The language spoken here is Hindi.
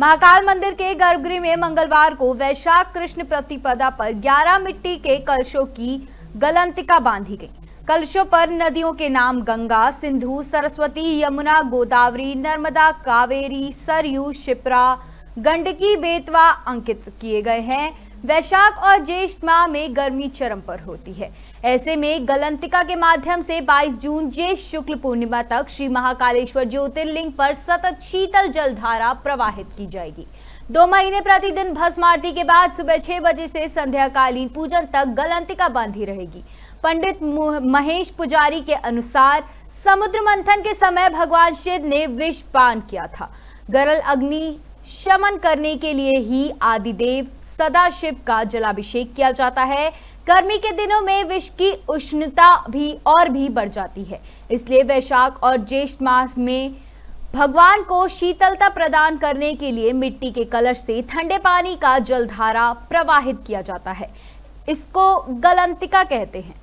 महाकाल मंदिर के गर्भगृह में मंगलवार को वैशाख कृष्ण प्रतिपदा पर 11 मिट्टी के कलशों की गलंतिका बांधी गई कलशों पर नदियों के नाम गंगा सिंधु सरस्वती यमुना गोदावरी नर्मदा कावेरी सरयू शिप्रा गंडकी बेतवा अंकित किए गए हैं वैशाख और ज्येष्ठ माह में गर्मी चरम पर होती है ऐसे में गलंतिका के माध्यम से 22 जून ज्येष्ठ शुक्ल पूर्णिमा तक श्री महाकालेश्वर ज्योतिर्लिंग पर सतत शीतल जलधारा प्रवाहित की जाएगी दो महीने प्रतिदिन भस्म आरती के बाद सुबह छह बजे से संध्याकालीन पूजन तक गलंतिका बांधी रहेगी पंडित महेश पुजारी के अनुसार समुद्र मंथन के समय भगवान शिव ने विष पान किया था गरल अग्नि शमन करने के लिए ही आदिदेव सदाशिव का जलाभिषेक किया जाता है गर्मी के दिनों में विश्व की उष्णता भी और भी बढ़ जाती है इसलिए वैशाख और ज्येष्ठ मास में भगवान को शीतलता प्रदान करने के लिए मिट्टी के कलश से ठंडे पानी का जलधारा प्रवाहित किया जाता है इसको गलंतिका कहते हैं